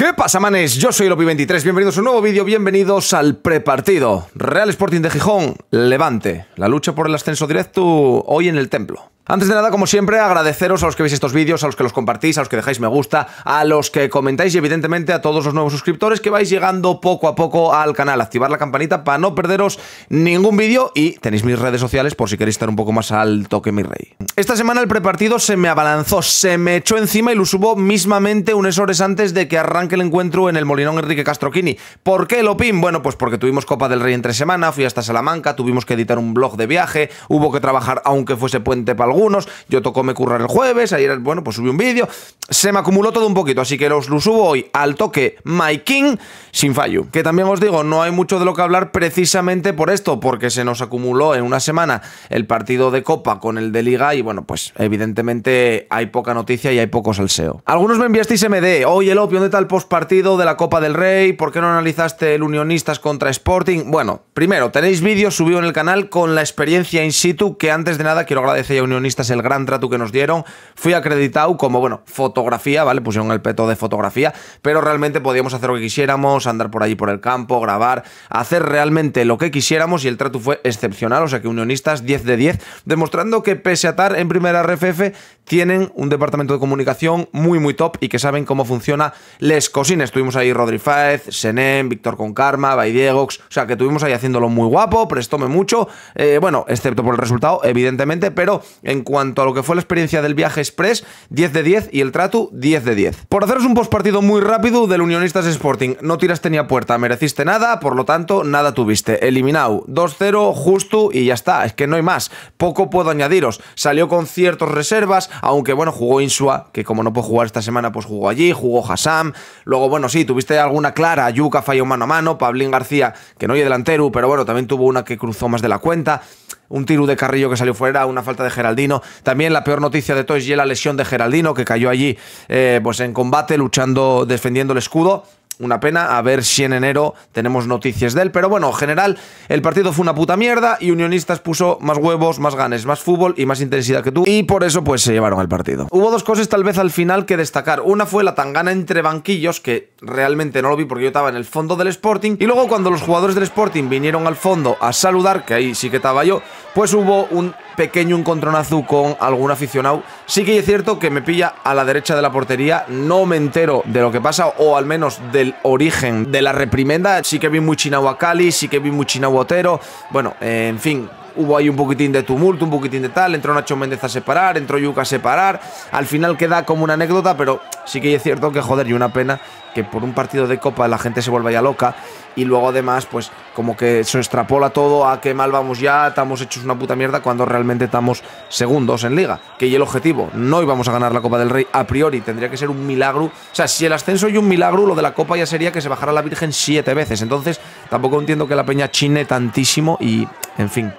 ¿Qué pasa, manes? Yo soy Lopi23, bienvenidos a un nuevo vídeo, bienvenidos al prepartido. Real Sporting de Gijón, Levante. La lucha por el ascenso directo hoy en el templo. Antes de nada, como siempre, agradeceros a los que veis estos vídeos, a los que los compartís, a los que dejáis me gusta, a los que comentáis y evidentemente a todos los nuevos suscriptores que vais llegando poco a poco al canal. Activar la campanita para no perderos ningún vídeo y tenéis mis redes sociales por si queréis estar un poco más alto que mi rey. Esta semana el prepartido se me abalanzó, se me echó encima y lo subo mismamente unas horas antes de que arranque el encuentro en el Molinón Enrique Castroquini. ¿Por qué lo pin? Bueno, pues porque tuvimos Copa del Rey entre semana, fui hasta Salamanca, tuvimos que editar un blog de viaje, hubo que trabajar aunque fuese puente para algunos, yo tocó me currar el jueves, ayer, bueno, pues subí un vídeo, se me acumuló todo un poquito, así que los, lo subo hoy al toque My King sin fallo. Que también os digo, no hay mucho de lo que hablar precisamente por esto, porque se nos acumuló en una semana el partido de Copa con el de Liga y bueno, pues evidentemente hay poca noticia y hay poco salseo. Algunos me enviasteis MD, oye el ¿dónde ¿dónde el postpartido de la Copa del Rey? ¿Por qué no analizaste el Unionistas contra Sporting? Bueno, primero, tenéis vídeos subido en el canal con la experiencia in situ que antes de nada quiero agradecer a Unionistas el gran trato que nos dieron. Fui acreditado como, bueno, fotografía, ¿vale? Pusieron el peto de fotografía, pero realmente podíamos hacer lo que quisiéramos, andar por allí por el campo, grabar, hacer realmente lo que quisiéramos y el trato fue excepcional, o sea que unionistas 10 de 10, demostrando que pese a estar en primera RFF, tienen un departamento de comunicación muy muy top y que saben cómo funciona Les Cosines. Estuvimos ahí Rodri Fáez, Senem, Víctor Concarma, Baidiegox, o sea que tuvimos ahí haciéndolo muy guapo, prestóme mucho, eh, bueno, excepto por el resultado, evidentemente, pero en cuanto a lo que fue la experiencia del viaje express, 10 de 10 y el trato 10 de 10. Por haceros un postpartido muy rápido del Unionistas Sporting, no tiraste ni a puerta, mereciste nada, por lo tanto nada tuviste. Eliminado, 2-0, justo y ya está, es que no hay más. Poco puedo añadiros. Salió con ciertas reservas, aunque bueno, jugó Insua, que como no puede jugar esta semana, pues jugó allí, jugó Hassam. Luego, bueno, sí, tuviste alguna clara, Yuka falló mano a mano, Pablín García, que no hay delantero, pero bueno, también tuvo una que cruzó más de la cuenta un tiro de Carrillo que salió fuera, una falta de Geraldino. También la peor noticia de todo es la lesión de Geraldino, que cayó allí eh, pues en combate, luchando, defendiendo el escudo. Una pena, a ver si en enero tenemos noticias de él. Pero bueno, en general, el partido fue una puta mierda y Unionistas puso más huevos, más ganes, más fútbol y más intensidad que tú. Y por eso pues se llevaron el partido. Hubo dos cosas tal vez al final que destacar. Una fue la tangana entre banquillos, que realmente no lo vi porque yo estaba en el fondo del Sporting. Y luego cuando los jugadores del Sporting vinieron al fondo a saludar, que ahí sí que estaba yo, pues hubo un pequeño encontronazo con algún aficionado. Sí que es cierto que me pilla a la derecha de la portería, no me entero de lo que pasa, o al menos del origen de la reprimenda. Sí que vi muy Cali, sí que vi muy Otero. Bueno, en fin, hubo ahí un poquitín de tumulto, un poquitín de tal, entró Nacho Méndez a separar, entró Yuka a separar, al final queda como una anécdota, pero sí que es cierto que joder, y una pena que por un partido de copa la gente se vuelva ya loca y luego además pues como que se extrapola todo a qué mal vamos ya, estamos hechos una puta mierda cuando realmente estamos segundos en liga, que y el objetivo, no íbamos a ganar la Copa del Rey a priori, tendría que ser un milagro, o sea, si el ascenso y un milagro, lo de la Copa ya sería que se bajara la Virgen siete veces, entonces tampoco entiendo que la peña chine tantísimo y en fin,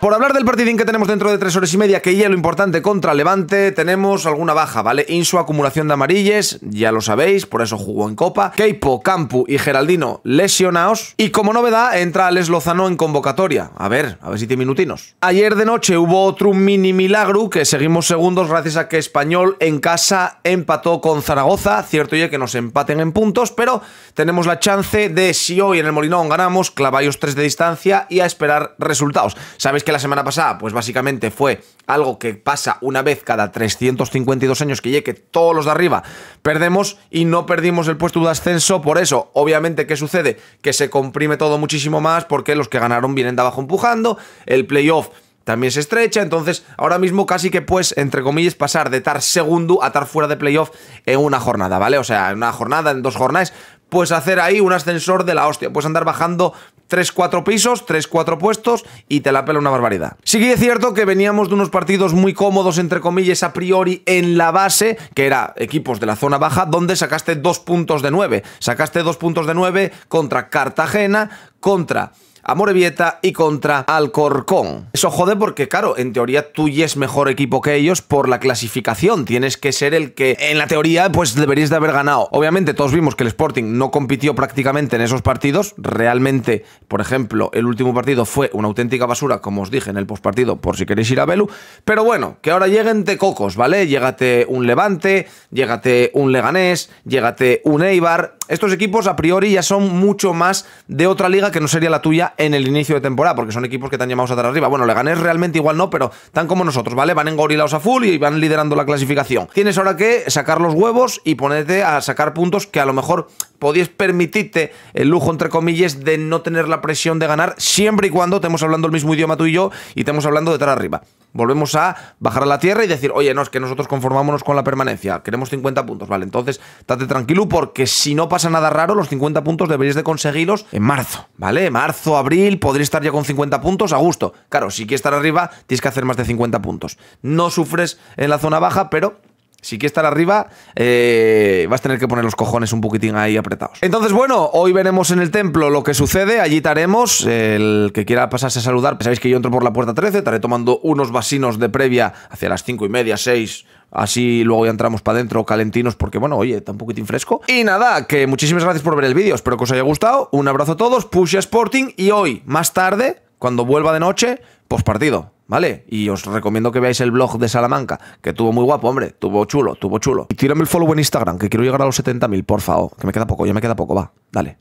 por hablar del partidín que tenemos dentro de tres horas y media, que ya lo importante contra Levante, tenemos alguna baja, ¿vale? su acumulación de amarillas, ya lo sabéis, por eso jugó en Copa. Keipo, Campu y Geraldino lesionados. Y como novedad, entra Les Lozano en convocatoria. A ver, a ver si tiene minutinos. Ayer de noche hubo otro mini milagro que seguimos segundos gracias a que Español en casa empató con Zaragoza. Cierto ya que nos empaten en puntos, pero tenemos la chance de si hoy en el Molinón ganamos, clavallos tres de distancia y a esperar resultados. ¿Sabéis que la semana pasada, pues básicamente fue algo que pasa una vez cada 352 años que llegue, todos los de arriba perdemos y no perdimos el puesto de ascenso? Por eso, obviamente, ¿qué sucede? Que se comprime todo muchísimo más porque los que ganaron vienen de abajo empujando, el playoff también se estrecha. Entonces, ahora mismo casi que pues entre comillas, pasar de estar segundo a estar fuera de playoff en una jornada, ¿vale? O sea, en una jornada, en dos jornadas, pues hacer ahí un ascensor de la hostia. pues andar bajando 3, 4 pisos, 3, 4 puestos y te la pela una barbaridad. Sigue cierto que veníamos de unos partidos muy cómodos, entre comillas, a priori en la base, que era equipos de la zona baja, donde sacaste 2 puntos de 9. Sacaste 2 puntos de 9 contra Cartagena, contra a Morevieta y contra Alcorcón. Eso jode porque, claro, en teoría tú y es mejor equipo que ellos por la clasificación. Tienes que ser el que, en la teoría, pues deberías de haber ganado. Obviamente, todos vimos que el Sporting no compitió prácticamente en esos partidos. Realmente, por ejemplo, el último partido fue una auténtica basura, como os dije en el postpartido, por si queréis ir a Belu. Pero bueno, que ahora lleguen de cocos, ¿vale? Llégate un Levante, llégate un Leganés, llégate un Eibar. Estos equipos a priori ya son mucho más de otra liga que no sería la tuya en el inicio de temporada, porque son equipos que están llamados a estar arriba. Bueno, le ganes realmente igual no, pero tan como nosotros, ¿vale? Van engorilados a full y van liderando la clasificación. Tienes ahora que sacar los huevos y ponerte a sacar puntos que a lo mejor podías permitirte el lujo, entre comillas, de no tener la presión de ganar siempre y cuando estemos hablando el mismo idioma tú y yo y estemos hablando de estar arriba volvemos a bajar a la tierra y decir, oye, no, es que nosotros conformámonos con la permanencia, queremos 50 puntos, vale, entonces estate tranquilo porque si no pasa nada raro, los 50 puntos deberéis de conseguirlos en marzo, ¿vale? Marzo, abril, podréis estar ya con 50 puntos a gusto. Claro, si quieres estar arriba, tienes que hacer más de 50 puntos. No sufres en la zona baja, pero si quieres estar arriba, eh, vas a tener que poner los cojones un poquitín ahí apretados. Entonces, bueno, hoy veremos en el templo lo que sucede. Allí estaremos. El que quiera pasarse a saludar, pues sabéis que yo entro por la puerta 13. Estaré tomando unos vasinos de previa hacia las 5 y media, 6. Así luego ya entramos para adentro calentinos porque, bueno, oye, está un poquitín fresco. Y nada, que muchísimas gracias por ver el vídeo. Espero que os haya gustado. Un abrazo a todos. Push Sporting. Y hoy, más tarde, cuando vuelva de noche, partido, ¿vale? Y os recomiendo que veáis el blog de Salamanca, que tuvo muy guapo, hombre, tuvo chulo, tuvo chulo. Y tírame el follow en Instagram, que quiero llegar a los 70.000, por favor, que me queda poco, ya me queda poco, va, dale.